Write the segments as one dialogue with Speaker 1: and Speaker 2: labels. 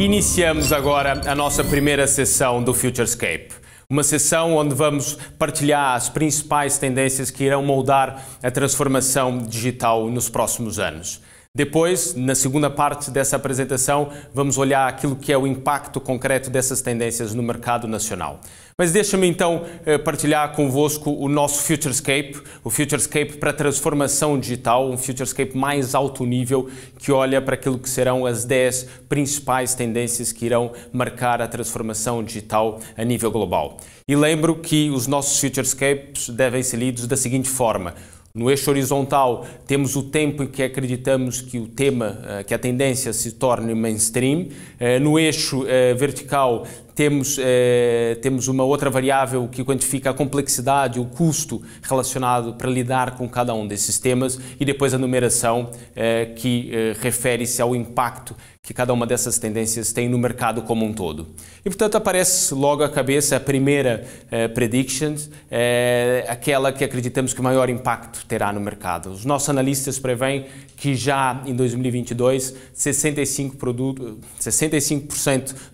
Speaker 1: Iniciamos agora a nossa primeira sessão do Futurescape. Uma sessão onde vamos partilhar as principais tendências que irão moldar a transformação digital nos próximos anos. Depois, na segunda parte dessa apresentação, vamos olhar aquilo que é o impacto concreto dessas tendências no mercado nacional. Mas deixa-me então eh, partilhar convosco o nosso Futurescape, o Futurescape para a transformação digital, um Futurescape mais alto nível que olha para aquilo que serão as 10 principais tendências que irão marcar a transformação digital a nível global. E lembro que os nossos Futurescapes devem ser lidos da seguinte forma: no eixo horizontal temos o tempo em que acreditamos que o tema, eh, que a tendência se torne mainstream. Eh, no eixo eh, vertical temos, eh, temos uma outra variável que quantifica a complexidade, o custo relacionado para lidar com cada um desses temas e depois a numeração eh, que eh, refere-se ao impacto que cada uma dessas tendências tem no mercado como um todo. E portanto aparece logo à cabeça a primeira prediction, aquela que acreditamos que o maior impacto terá no mercado. Os nossos analistas preveem que já em 2022 65%, produto, 65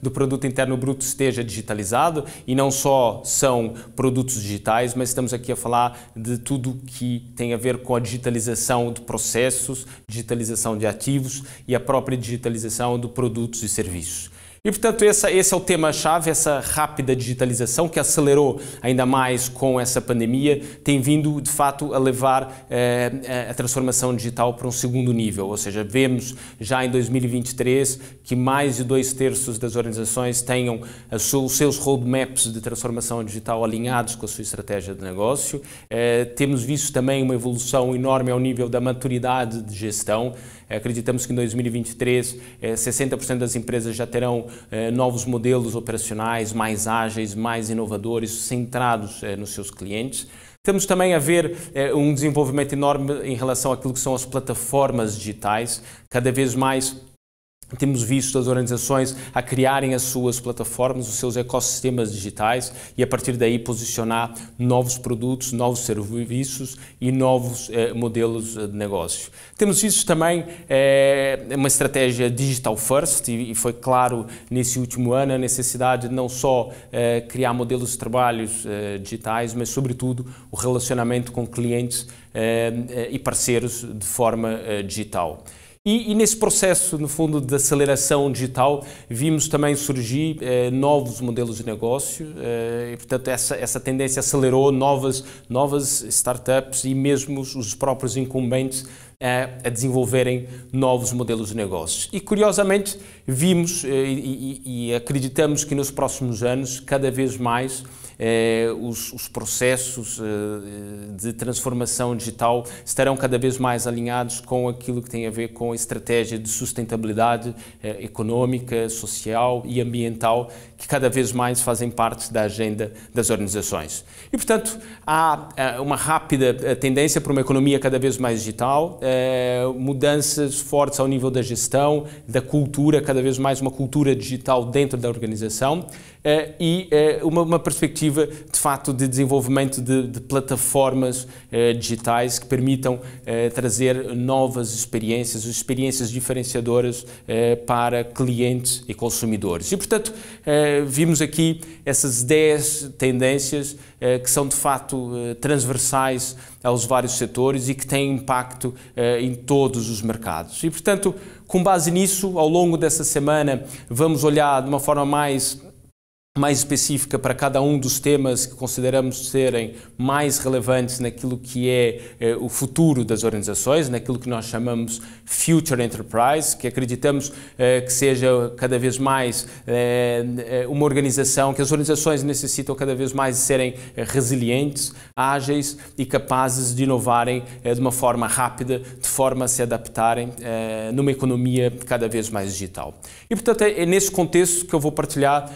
Speaker 1: do produto interno bruto esteja digitalizado e não só são produtos digitais, mas estamos aqui a falar de tudo que tem a ver com a digitalização de processos, digitalização de ativos e a própria digitalização de produtos e serviços. E, portanto, esse é o tema-chave, essa rápida digitalização que acelerou ainda mais com essa pandemia, tem vindo, de fato, a levar eh, eh a transformação digital para um segundo nível. Ou seja, vemos já em 2023 que mais de dois terços das organizações tenham eh, os seus roadmaps de transformação digital alinhados com a sua estratégia de negócio. Eh, temos visto também uma evolução enorme ao nível da maturidade de gestão. Eh, acreditamos que em 2023 60% eh, das empresas já terão eh, novos modelos operacionais mais ágeis, mais inovadores, centrados nos seus clientes. Temos também a ver um desenvolvimento enorme em relação àquilo que são as plataformas digitais, cada vez mais temos visto as organizações a criarem as suas plataformas, os seus ecossistemas digitais e a partir daí posicionar novos produtos, novos serviços e novos eh, modelos de negócio. Temos visto também eh, uma estratégia digital first e, e, foi claro nesse último ano a necessidade de não só eh, criar modelos de trabalhos eh, digitais, mas sobretudo o relacionamento com clientes eh, eh, e parceiros de forma digital. E, e, nesse processo, no fundo, de aceleração digital, vimos também surgir eh, novos modelos de negócio eh, e, portanto, essa, essa tendência acelerou novas, novas startups e mesmo os próprios incumbentes eh, a desenvolverem novos modelos de negócios. E, curiosamente, vimos e, e acreditamos que nos próximos anos, cada vez mais, eh, os, os, processos eh, de transformação digital estarão cada vez mais alinhados com aquilo que tem a ver com a estratégia de sustentabilidade eh, econômica, social e ambiental, que cada vez mais fazem parte da agenda das organizações. E, portanto, há eh, uma rápida eh, tendência para uma economia cada vez mais digital, eh, mudanças fortes ao nível da gestão, da cultura, cada vez mais uma cultura digital dentro da organização. Eh, e eh, uma, uma, perspectiva, de facto, de desenvolvimento de, de plataformas eh, digitais que permitam trazer novas experiências, experiências diferenciadoras para clientes e consumidores. E, portanto, vimos aqui essas 10 tendências que são, de facto, transversais aos vários setores e que têm impacto em todos os mercados. E, portanto, com base nisso, ao longo dessa semana, vamos olhar de uma forma mais mais específica para cada um dos temas que consideramos serem mais relevantes naquilo que é eh, o futuro das organizações, naquilo que nós chamamos Future Enterprise, que acreditamos eh, que seja cada vez mais eh, eh uma organização, que as organizações necessitam cada vez mais de serem eh, resilientes, ágeis e capazes de inovarem eh, de uma forma rápida, de forma a se adaptarem numa economia cada vez mais digital. E, portanto, é nesse contexto que eu vou partilhar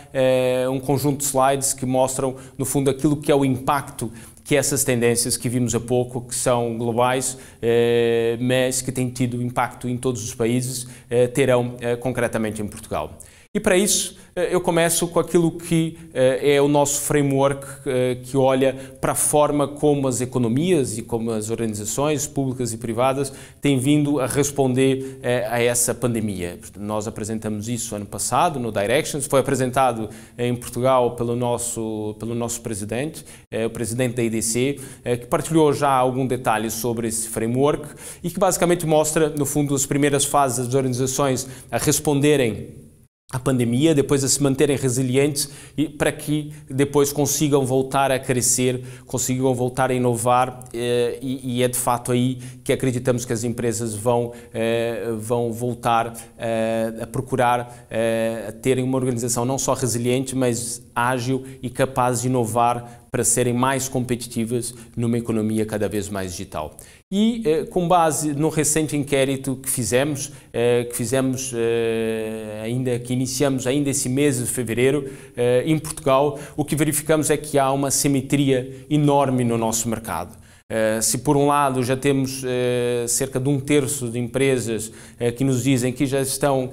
Speaker 1: um conjunto de slides que mostram, no fundo, aquilo que é o impacto que essas tendências que vimos há pouco, que são globais, eh, mas que têm tido impacto em todos os países, eh, terão eh, concretamente em Portugal. E para isso eh, eu começo com aquilo que eh, é o nosso framework eh, que olha para a forma como as economias e como as organizações públicas e privadas têm vindo a responder a essa pandemia. Nós apresentamos isso ano passado no Directions, foi apresentado em Portugal pelo nosso, pelo nosso presidente, o presidente da IDC, que partilhou já algum detalhe sobre esse framework e que basicamente mostra, no fundo, as primeiras fases das organizações a responderem a pandemia, depois a se manterem resilientes e para que depois consigam voltar a crescer, consigam voltar a inovar eh, e, é de fato aí que acreditamos que as empresas vão, eh, vão voltar eh, a procurar a terem uma organização não só resiliente, mas ágil e capaz de inovar para serem mais competitivas numa economia cada vez mais digital. E eh, com base no recente inquérito que fizemos, eh, que fizemos eh, ainda, que iniciamos ainda esse mês de fevereiro eh, em Portugal, o que verificamos é que há uma simetria enorme no nosso mercado. Eh, se por um lado já temos eh, cerca de um terço de empresas eh, que nos dizem que já estão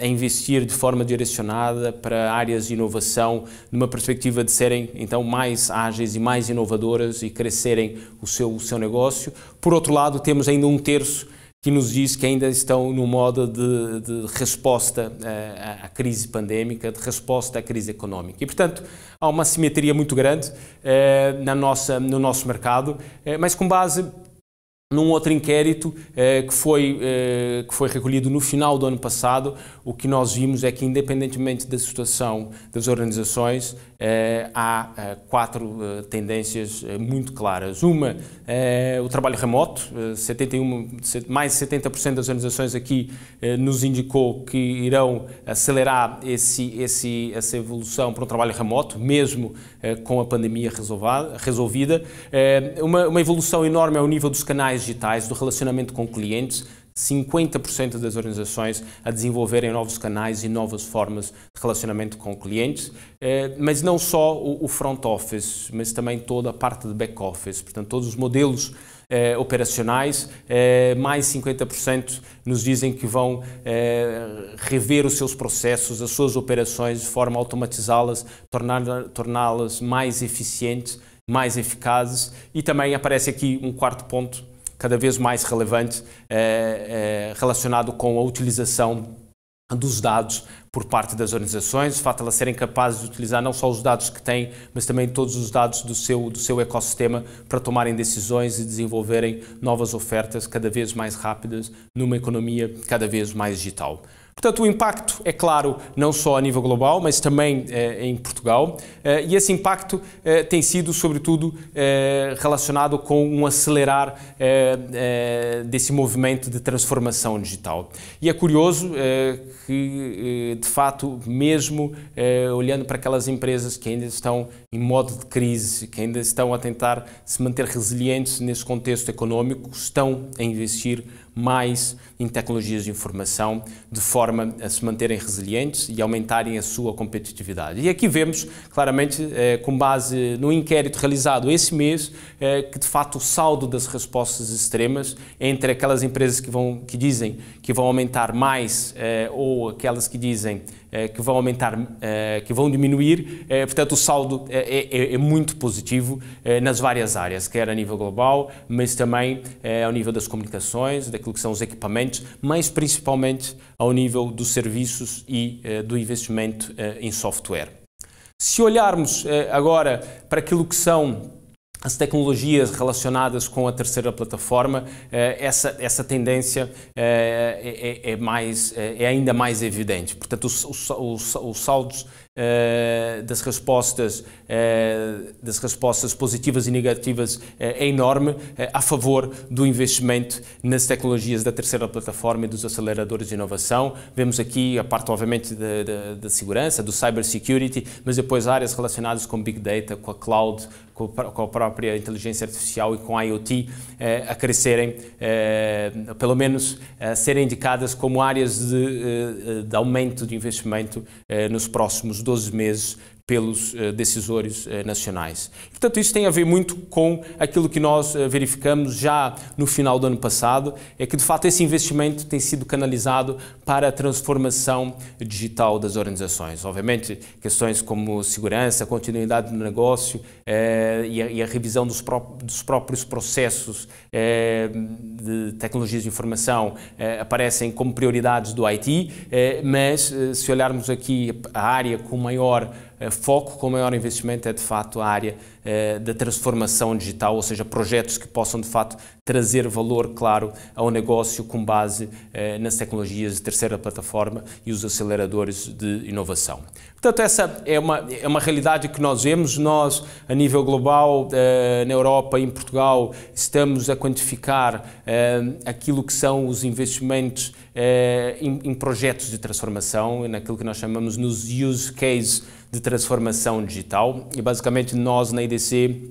Speaker 1: a investir de forma direcionada para áreas de inovação, numa perspectiva de serem então mais ágeis e mais inovadoras e crescerem o seu, o seu negócio, por outro lado temos ainda um terço que nos diz que ainda estão no modo de, de resposta eh, à, à crise pandémica, de resposta à crise económica. E, portanto, há uma simetria muito grande eh, na nossa, no nosso mercado, eh, mas com base num outro inquérito eh, que, foi, eh, que foi recolhido no final do ano passado, o que nós vimos é que, independentemente da situação das organizações, eh, há eh, quatro eh, tendências eh, muito claras. Uma, o trabalho remoto. 71, mais de 70% das organizações aqui nos indicou que irão acelerar esse, esse, essa evolução para um trabalho remoto, mesmo com a pandemia resolvida. uma, uma evolução enorme ao nível dos canais digitais, do relacionamento com clientes, 50% das organizações a desenvolverem novos canais e novas formas de relacionamento com clientes, eh, mas não só o front office, mas também toda a parte de back office, portanto todos os modelos eh, operacionais, eh, mais 50% nos dizem que vão rever os seus processos, as suas operações de forma a automatizá-las, torná-las mais eficientes, mais eficazes e também aparece aqui um quarto ponto cada vez mais relevante é, é, relacionado com a utilização dos dados por parte das organizações, o fato de elas serem capazes de utilizar não só os dados que têm, mas também todos os dados do seu, do seu ecossistema para tomarem decisões e desenvolverem novas ofertas cada vez mais rápidas numa economia cada vez mais digital. Portanto, o impacto é claro não só a nível global, mas também eh, em Portugal, eh, e esse impacto eh, tem sido, sobretudo, eh, relacionado com um acelerar eh, eh, desse movimento de transformação digital. E é curioso que, de fato, mesmo olhando para aquelas empresas que ainda estão em modo de crise, que ainda estão a tentar se manter resilientes nesse contexto econômico, estão a investir mais em tecnologias de informação, de forma a se manterem resilientes e aumentarem a sua competitividade. E aqui vemos claramente, eh, com base no inquérito realizado esse mês, eh, que de fato o saldo das respostas extremas entre aquelas empresas que, vão, que dizem que vão aumentar mais eh, ou aquelas que dizem eh, que vão aumentar, eh, que vão diminuir. Eh, portanto, o saldo é, é, é, é muito positivo nas várias áreas, quer a nível global, mas também ao nível das comunicações, daquilo que são os equipamentos, mas principalmente ao nível dos serviços e do investimento em software. Se olharmos agora para aquilo que são as tecnologias relacionadas com a terceira plataforma, eh, essa, essa tendência eh, é, é, é mais, é, é ainda mais evidente. Portanto, os, os, os saldos Uh, das respostas, uh, das respostas positivas e negativas uh, é enorme a favor do investimento nas tecnologias da terceira plataforma e dos aceleradores de inovação. Vemos aqui a parte, obviamente, da segurança, do cyber security, mas depois áreas relacionadas com Big Data, com a cloud, com, com a própria inteligência artificial e com a IoT a crescerem, pelo menos a serem indicadas como áreas de, de aumento de investimento nos próximos 12 meses pelos eh, decisores eh, nacionais. Portanto, isso tem a ver muito com aquilo que nós eh, verificamos já no final do ano passado, é que de fato esse investimento tem sido canalizado para a transformação digital das organizações. Obviamente, questões como segurança, continuidade do negócio eh, e, a, e, a, revisão dos, pró dos próprios processos eh, de tecnologias de informação eh, aparecem como prioridades do IT, mas se olharmos aqui a área com maior eh, foco com maior investimento é de fato a área eh, da transformação digital, ou seja, projetos que possam de fato trazer valor claro ao negócio com base eh, nas tecnologias de terceira plataforma e os aceleradores de inovação. Portanto, essa é uma, é uma realidade que nós vemos. Nós, a nível global, na Europa e em Portugal, estamos a quantificar aquilo que são os investimentos em projetos de transformação, naquilo que nós chamamos nos use cases de transformação digital e basicamente nós na IDC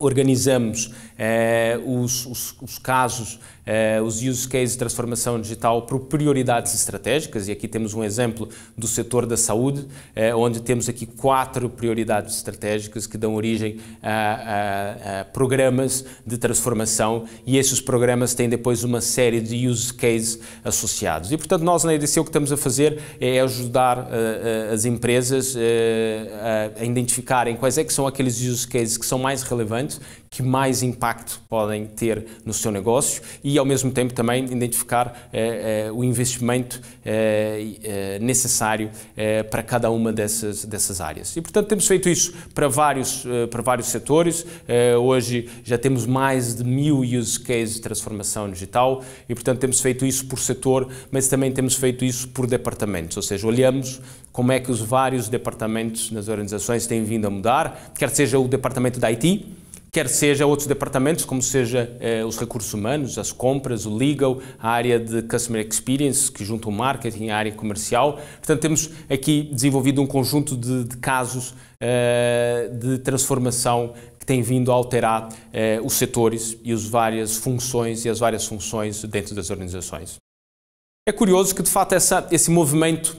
Speaker 1: organizamos eh, os, os, os, casos uh, os use cases de transformação digital por prioridades estratégicas, e aqui temos um exemplo do setor da saúde, uh, onde temos aqui quatro prioridades estratégicas que dão origem a, a, a, programas de transformação, e esses programas têm depois uma série de use cases associados. E, portanto, nós na EDC o que estamos a fazer é ajudar uh, as empresas a identificarem quais é que são aqueles use cases que são mais relevantes que mais impacto podem ter no seu negócio e, ao mesmo tempo, também identificar eh, eh, o investimento eh, eh necessário eh, para cada uma dessas, dessas áreas. E, portanto, temos feito isso para vários, eh, para vários setores. hoje já temos mais de mil use cases de transformação digital e, portanto, temos feito isso por setor, mas também temos feito isso por departamentos, ou seja, olhamos como é que os vários departamentos nas organizações têm vindo a mudar, quer seja o departamento da IT, quer seja outros departamentos, como seja eh, os recursos humanos, as compras, o legal, a área de Customer Experience, que junta o marketing à área comercial. Portanto, temos aqui desenvolvido um conjunto de, de casos eh, de transformação que tem vindo a alterar eh, os setores e as várias funções e as várias funções dentro das organizações. É curioso que, de facto, essa, esse movimento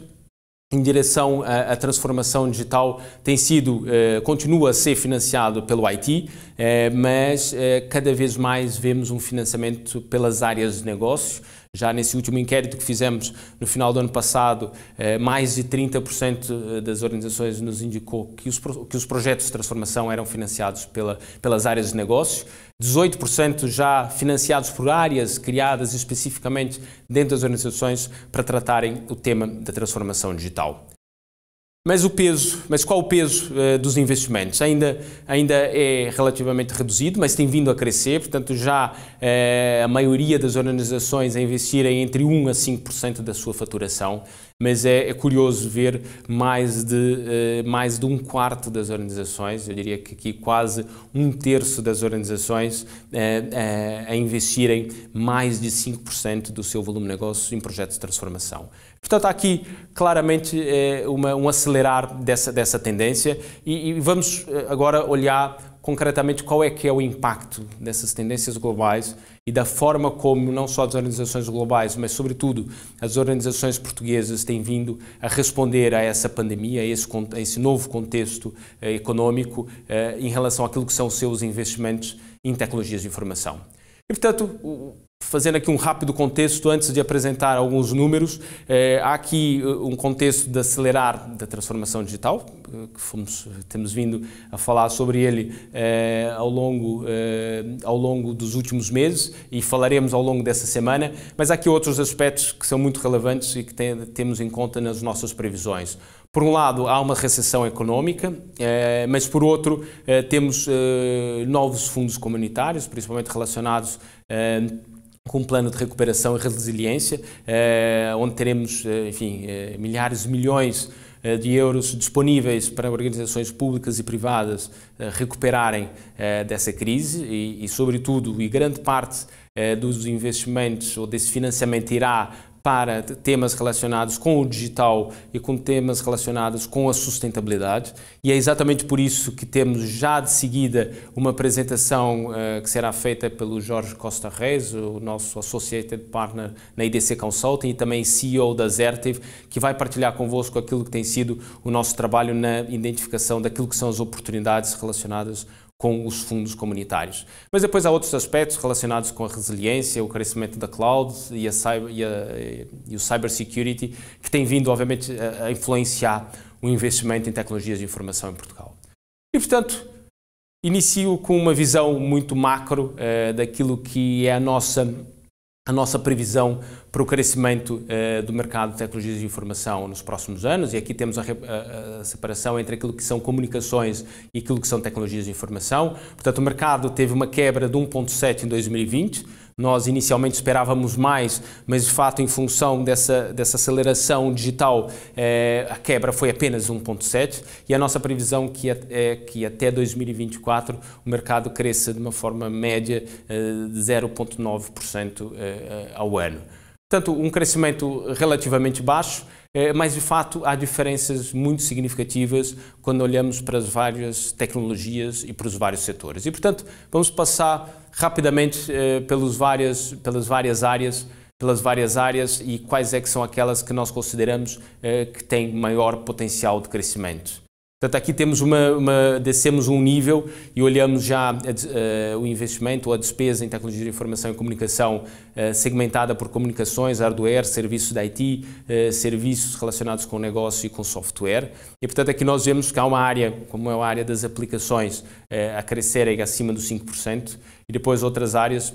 Speaker 1: em direção à, transformação digital tem sido, eh, continua a ser financiado pelo IT, eh, mas eh, cada vez mais vemos um financiamento pelas áreas de negócios, já nesse último inquérito que fizemos no final do ano passado, eh, mais de 30% eh, das organizações nos indicou que os, que os projetos de transformação eram financiados pela, pelas áreas de negócio, 18% já financiados por áreas criadas especificamente dentro das organizações para tratarem o tema da transformação digital. Mas o peso, mas qual o peso uh, dos investimentos? Ainda, ainda é relativamente reduzido, mas tem vindo a crescer, portanto já uh, a maioria das organizações a investirem entre 1 a 5% da sua faturação, mas é, é curioso ver mais de, uh, mais de um quarto das organizações, eu diria que aqui quase um terço das organizações a investirem mais de 5% do seu volume de negócio em projetos de transformação. Portanto, há aqui claramente eh, uma, um acelerar dessa, dessa tendência e, e vamos eh, agora olhar concretamente qual é que é o impacto dessas tendências globais e da forma como não só as organizações globais, mas sobretudo as organizações portuguesas têm vindo a responder a essa pandemia, a esse, a esse novo contexto eh, económico eh, em relação àquilo que são os seus investimentos em tecnologias de informação. E, portanto, Fazendo aqui um rápido contexto, antes de apresentar alguns números, eh, há aqui eh, um contexto de acelerar da transformação digital, eh, que fomos, temos vindo a falar sobre ele ao, longo, ao longo dos últimos meses e falaremos ao longo dessa semana, mas há aqui outros aspectos que são muito relevantes e que tem, temos em conta nas nossas previsões. Por um lado, há uma recessão económica, mas por outro, temos novos fundos comunitários, principalmente relacionados com um plano de recuperação e resiliência, eh, onde teremos, eh, enfim, eh, milhares de milhões de euros disponíveis para organizações públicas e privadas recuperarem dessa crise e, e sobretudo, e grande parte dos investimentos ou desse financiamento irá para temas relacionados com o digital e com temas relacionados com a sustentabilidade. E é exatamente por isso que temos já de seguida uma apresentação uh, que será feita pelo Jorge Costa Reis, o nosso Associated Partner na IDC Consulting e também CEO da Zertiv, que vai partilhar convosco aquilo que tem sido o nosso trabalho na identificação daquilo que são as oportunidades relacionadas com os fundos comunitários. Mas depois há outros aspectos relacionados com a resiliência, o crescimento da cloud e, a cyber, e, a, e o cybersecurity, que tem vindo, obviamente, a, influenciar o investimento em tecnologias de informação em Portugal. E, portanto, inicio com uma visão muito macro eh, daquilo que é a nossa a nossa previsão para o crescimento eh, do mercado de tecnologias de informação nos próximos anos, e aqui temos a, separação entre aquilo que são comunicações e aquilo que são tecnologias de informação. Portanto, o mercado teve uma quebra de 1,7 em 2020, nós inicialmente esperávamos mais, mas de fato, em função dessa, dessa aceleração digital, eh, a quebra foi apenas 1,7%, e a nossa previsão que é que até 2024 o mercado cresça de uma forma média 0,9% eh, eh, ao ano. Portanto, um crescimento relativamente baixo. Eh, mas de facto há diferenças muito significativas quando olhamos para as várias tecnologias e para os vários setores. E portanto, vamos passar rapidamente eh, pelos várias, pelas várias áreas pelas várias áreas e quais é que são aquelas que nós consideramos eh, que têm maior potencial de crescimento. Portanto, aqui temos uma, uma, descemos um nível e olhamos já a, eh, a, eh, o investimento ou a despesa em tecnologia de informação e comunicação a, eh, segmentada por comunicações, hardware, serviços da IT, serviços relacionados com o negócio e com software. E, portanto, aqui nós vemos que há uma área, como é a área das aplicações, a crescer acima dos 5% e depois outras áreas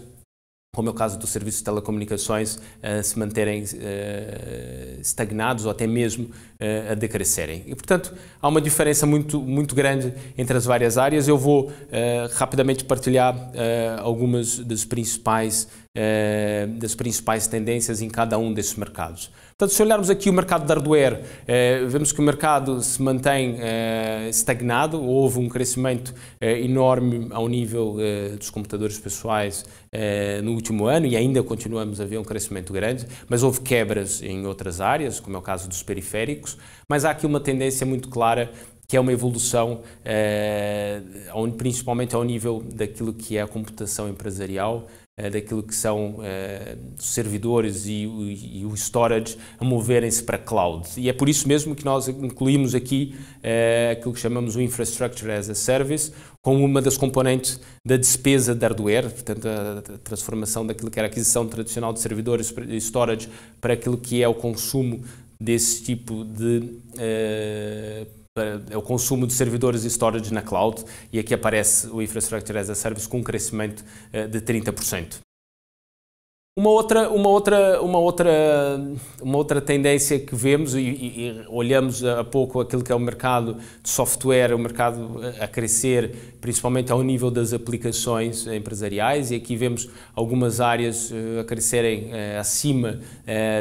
Speaker 1: como é o caso dos serviços de telecomunicações, eh, se manterem eh, estagnados ou até mesmo eh, a decrescerem. E, portanto, há uma diferença muito, muito grande entre as várias áreas. Eu vou rapidamente partilhar algumas das principais, das principais tendências em cada um desses mercados. Portanto, se olharmos aqui o mercado de hardware, eh, vemos que o mercado se mantém eh, estagnado, houve um crescimento eh, enorme ao nível dos computadores pessoais no último ano e ainda continuamos a ver um crescimento grande, mas houve quebras em outras áreas, como é o caso dos periféricos, mas há aqui uma tendência muito clara que é uma evolução principalmente ao nível daquilo que é a computação empresarial, eh, daquilo que são os eh, servidores e o, storage a moverem-se para cloud. E é por isso mesmo que nós incluímos aqui eh, aquilo que chamamos o Infrastructure as a Service como uma das componentes da despesa de hardware, portanto a transformação daquilo que era a aquisição tradicional de servidores e storage para aquilo que é o consumo desse tipo de é, é o consumo de servidores e storage na cloud, e aqui aparece o Infrastructure as a Service com um crescimento eh, de 30%. Uma outra, uma, outra, uma, outra, uma outra tendência que vemos e, e, olhamos há pouco aquilo que é o mercado de software, o mercado a crescer, principalmente ao nível das aplicações empresariais, e aqui vemos algumas áreas eh, a crescerem eh, acima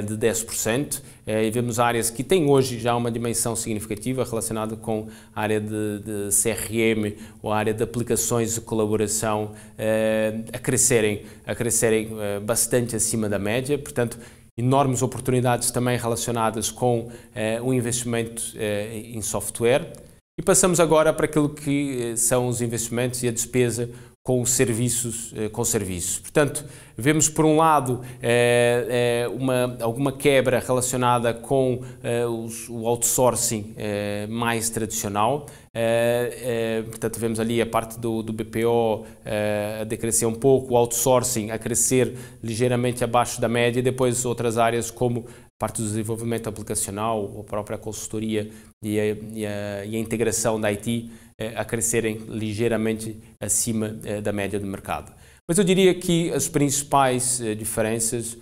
Speaker 1: de 10%. É, e vemos áreas que têm hoje já uma dimensão significativa relacionada com a área de, de CRM ou a área de aplicações de colaboração é, a crescerem, a crescerem é, bastante acima da média. Portanto, enormes oportunidades também relacionadas com o investimento em software. E passamos agora para aquilo que são os investimentos e a despesa com serviços, eh, com serviços. Portanto, vemos por um lado eh, eh, uma, alguma quebra relacionada com o outsourcing mais tradicional, portanto vemos ali a parte do, do BPO a decrescer um pouco, o outsourcing a crescer ligeiramente abaixo da média, e depois outras áreas como parte do desenvolvimento aplicacional, a própria consultoria e a, e a, e a integração da IT eh, a crescerem ligeiramente acima eh, da média do mercado. Mas eu diria que as principais eh, diferenças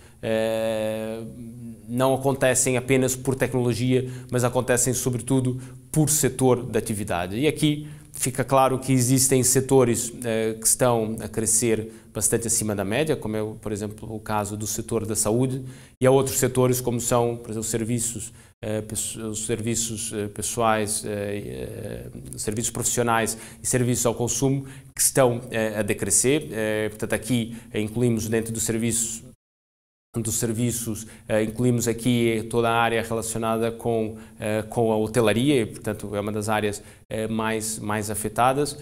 Speaker 1: não acontecem apenas por tecnologia, mas acontecem sobretudo por setor de atividade. E aqui fica claro que existem setores que estão a crescer bastante acima da média, como é, por exemplo, o caso do setor da saúde, e há outros setores, como são por exemplo, eh, os serviços, os eh, serviços pessoais, os eh, serviços profissionais e serviços ao consumo, que estão a decrescer. Portanto, aqui incluímos dentro dos serviços dos serviços, eh, incluímos aqui toda a área relacionada com, eh, com a hotelaria, e, portanto é uma das áreas eh, mais, mais afetadas.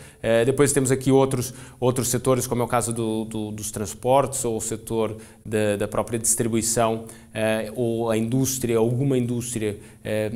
Speaker 1: Depois temos aqui outros, outros setores, como é o caso do, do, dos transportes, ou o setor da, da própria distribuição, ou a indústria, alguma indústria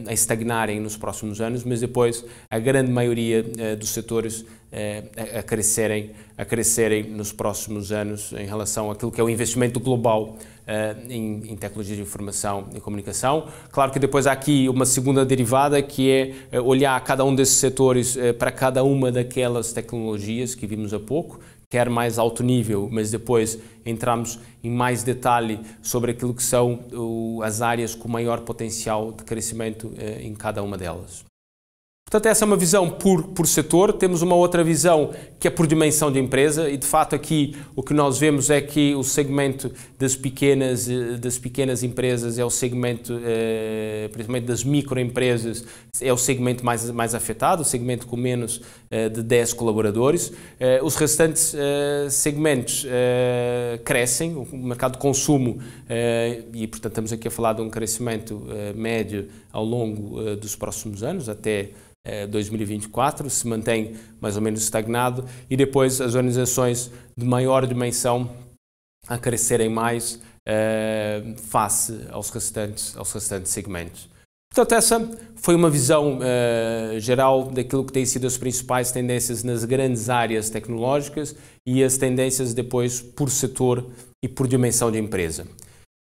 Speaker 1: a estagnarem nos próximos anos, mas depois a grande maioria dos setores é, é, a, crescerem, a crescerem nos próximos anos em relação àquilo que é o investimento global é, em, tecnologias tecnologia de informação e comunicação. Claro que depois há aqui uma segunda derivada que é olhar cada um desses setores para cada uma daquelas tecnologias que vimos há pouco, quer mais alto nível, mas depois entramos em mais detalhe sobre aquilo que são as áreas com maior potencial de crescimento em cada uma delas. Portanto, essa é uma visão por, por setor. Temos uma outra visão que é por dimensão de empresa e, de fato, aqui o que nós vemos é que o segmento das pequenas, eh, das pequenas empresas é o segmento, eh, principalmente das microempresas, é o segmento mais, mais afetado, o segmento com menos eh, de 10 colaboradores. os restantes segmentos crescem, o mercado de consumo, e, portanto, estamos aqui a falar de um crescimento médio ao longo dos próximos anos, até 2024, é, se mantém mais ou menos estagnado, e depois as organizações de maior dimensão a crescerem mais é, face aos restantes, aos restantes segmentos. Portanto, essa foi uma visão é, geral daquilo que tem sido as principais tendências nas grandes áreas tecnológicas e as tendências depois por setor e por dimensão de empresa.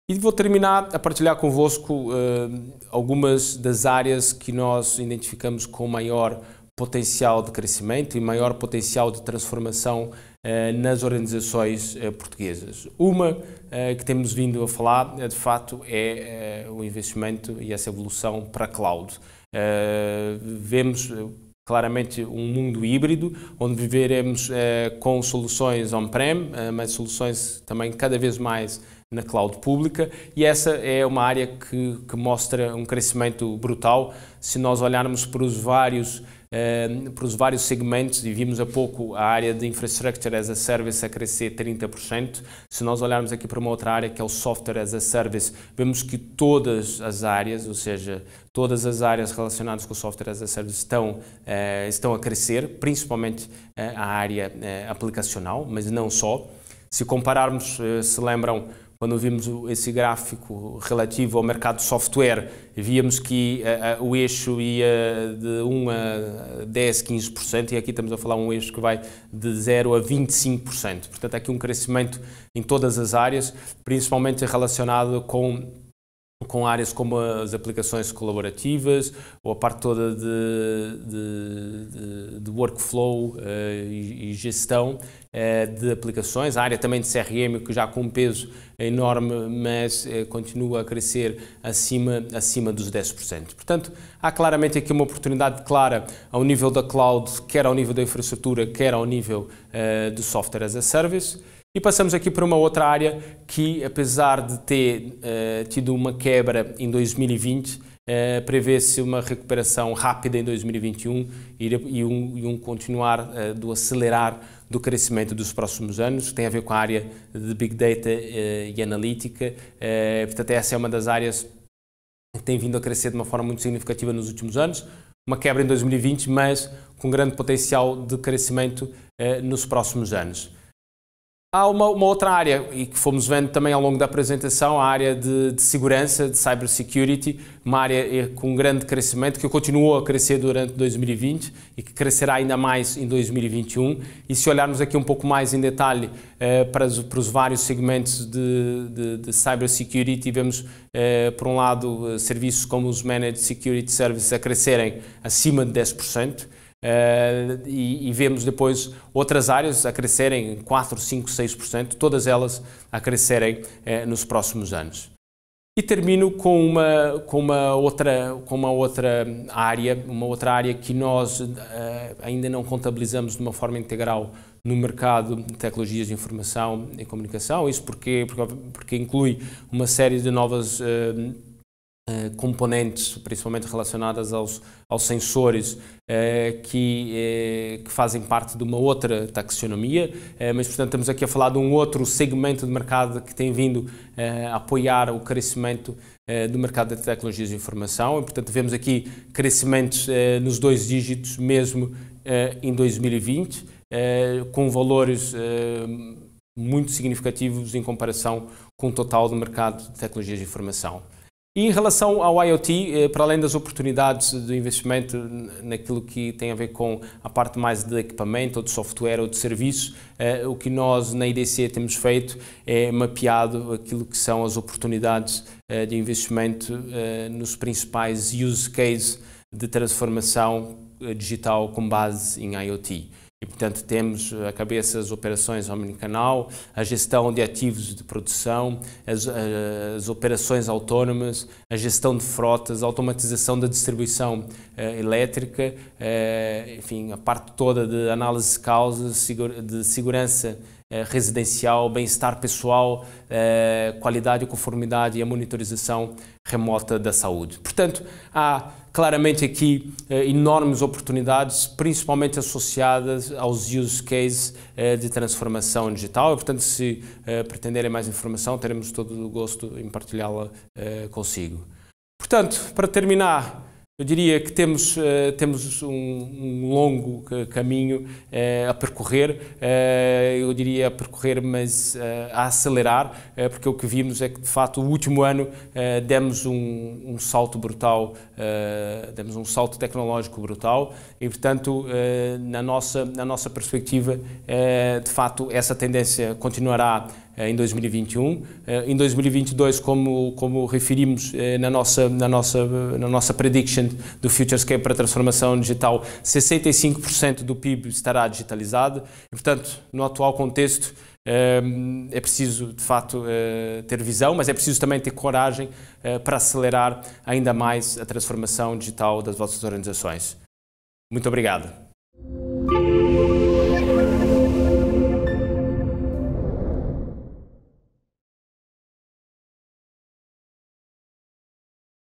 Speaker 1: E vou terminar a partilhar convosco uh, algumas das áreas que nós identificamos com maior potencial de crescimento e maior potencial de transformação uh, nas organizações uh, portuguesas. Uma que temos vindo a falar, de fato, é o investimento e essa evolução para a cloud. vemos claramente um mundo híbrido, onde viveremos com soluções on-prem, mas soluções também cada vez mais na cloud pública e essa é uma área que, que mostra um crescimento brutal. Se nós olharmos para os vários eh, para os vários segmentos, e vimos há pouco a área de Infrastructure as a Service a crescer 30%. Se nós olharmos aqui para uma outra área, que é o Software as a Service, vemos que todas as áreas, ou seja, todas as áreas relacionadas com o Software as a Service estão, eh, estão a crescer, principalmente eh, a área aplicacional, mas não só. Se compararmos, se lembram, quando vimos esse gráfico relativo ao mercado de software, víamos que eh, eh, o eixo ia de 1 a 10, 15%, e aqui estamos a falar um eixo que vai de 0 a 25%. Portanto, aqui um crescimento em todas as áreas, principalmente relacionado com com áreas como as aplicações colaborativas ou a parte toda de, de, de, de workflow uh, e, e, gestão uh, de aplicações, a área também de CRM que já com um peso enorme, mas uh, continua a crescer acima, acima dos 10%. Portanto, há claramente aqui uma oportunidade clara ao nível da cloud, quer ao nível da infraestrutura, quer ao nível do software as a service. E passamos aqui para uma outra área que, apesar de ter uh, tido uma quebra em 2020, uh, eh, prevê-se uma recuperação rápida em 2021 e, e, um, e um, continuar uh, do acelerar do crescimento dos próximos anos, que tem a ver com a área de Big Data e analítica. portanto, essa é uma das áreas que tem vindo a crescer de uma forma muito significativa nos últimos anos. Uma quebra em 2020, mas com grande potencial de crescimento nos próximos anos. Há uma, uma, outra área, e que fomos vendo também ao longo da apresentação, a área de, de segurança, de cybersecurity, uma área eh, com grande crescimento, que continuou a crescer durante 2020 e que crescerá ainda mais em 2021. E se olharmos aqui um pouco mais em detalhe eh, para, os, para, os, vários segmentos de, de, de cybersecurity, vemos, eh, por um lado, eh, serviços como os Managed Security Services a crescerem acima de 10%, eh, e, e, vemos depois outras áreas a crescerem 4, 5, 6%, todas elas a crescerem eh, nos próximos anos. E termino com uma, com uma, outra, com uma outra área, uma outra área que nós uh, ainda não contabilizamos de uma forma integral no mercado de tecnologias de informação e comunicação, isso porque, porque, porque inclui uma série de novas eh, componentes, principalmente relacionadas aos, aos sensores, eh, que, eh, que, fazem parte de uma outra taxonomia, eh, mas, portanto, estamos aqui a falar de um outro segmento de mercado que tem vindo eh, a apoiar o crescimento eh, do mercado de tecnologias de informação e, portanto, vemos aqui crescimentos nos dois dígitos mesmo em 2020, com valores muito significativos em comparação com o total do mercado de tecnologias de informação. E em relação ao IoT, eh, para além das oportunidades de investimento naquilo que tem a ver com a parte mais de equipamento, ou de software, ou de serviços, eh, o que nós na IDC temos feito é mapeado aquilo que são as oportunidades eh, de investimento nos principais use cases de transformação digital com base em IoT. E, portanto, temos eh, a cabeça das operações omnicanal, a gestão de ativos de produção, as, eh, as operações autônomas, a gestão de frotas, a automatização da distribuição eh, elétrica, eh, enfim, a parte toda de análise de causas, de segurança eh, residencial, bem-estar pessoal, eh, qualidade e conformidade e a monitorização remota da saúde. Portanto, há claramente aqui eh, enormes oportunidades, principalmente associadas aos use cases eh, de transformação digital. E, portanto, se eh, pretenderem mais informação, teremos todo o gosto em partilhá-la consigo. Portanto, para terminar, eu diria que temos, eh, temos um, um longo caminho eh, a percorrer, eh, eu diria a percorrer, mas a acelerar, porque o que vimos é que, de facto o último ano demos um, um salto brutal, demos um salto tecnológico brutal e, portanto, na nossa, na nossa perspectiva, de facto essa tendência continuará eh, em 2021. Eh, em 2022, como, como referimos eh, na nossa, na, nossa, na nossa prediction do Futurescape para a transformação digital, 65% do PIB estará digitalizado. E, portanto, no atual contexto, é preciso, de fato, ter visão, mas é preciso também ter coragem para acelerar ainda mais a transformação digital das vossas organizações. Muito obrigado.